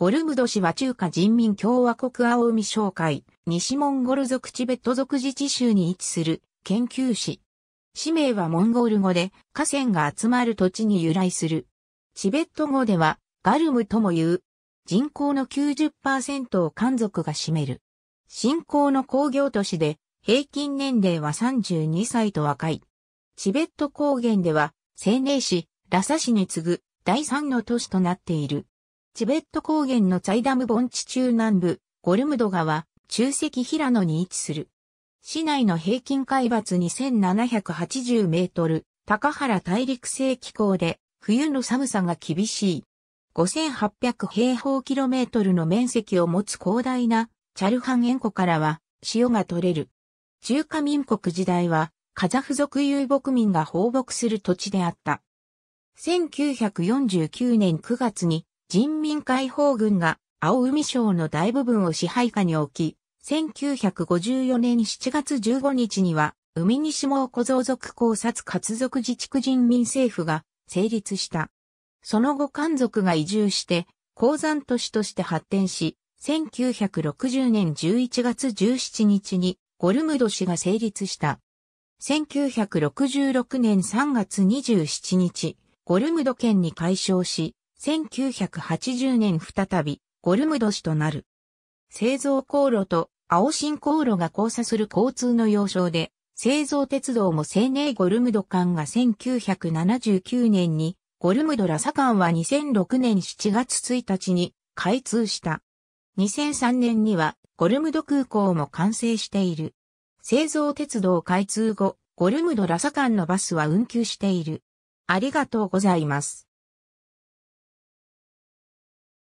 ゴルムド氏は中華人民共和国青海商会、西モンゴル族チベット族自治州に位置する研究士。氏名はモンゴル語で河川が集まる土地に由来する。チベット語ではガルムとも言う。人口の90%を漢族が占める。新興の工業都市で平均年齢は32歳と若い。チベット高原では、青年市、ラサ市に次ぐ第3の都市となっている。チベット高原のザイダム盆地中南部、ゴルムド川、中石平野に位置する。市内の平均海抜2780メートル、高原大陸性気候で、冬の寒さが厳しい。5800平方キロメートルの面積を持つ広大なチャルハン塩湖からは塩が取れる。中華民国時代はカザフ族遊牧民が放牧する土地であった。1949年9月に人民解放軍が青海省の大部分を支配下に置き、1954年7月15日には、海西毛小僧族考察活族自治区人民政府が成立した。その後漢族が移住して、鉱山都市として発展し、1960年11月17日にゴルムド市が成立した。1966年3月27日、ゴルムド県に解消し、1980年再びゴルムド市となる。製造航路と青新航路が交差する交通の要衝で、製造鉄道も青年ゴルムド間が1979年に、ゴルムドラサ間は2006年7月1日に開通した。2003年にはゴルムド空港も完成している。製造鉄道開通後、ゴルムドラサ間のバスは運休している。ありがとうございます。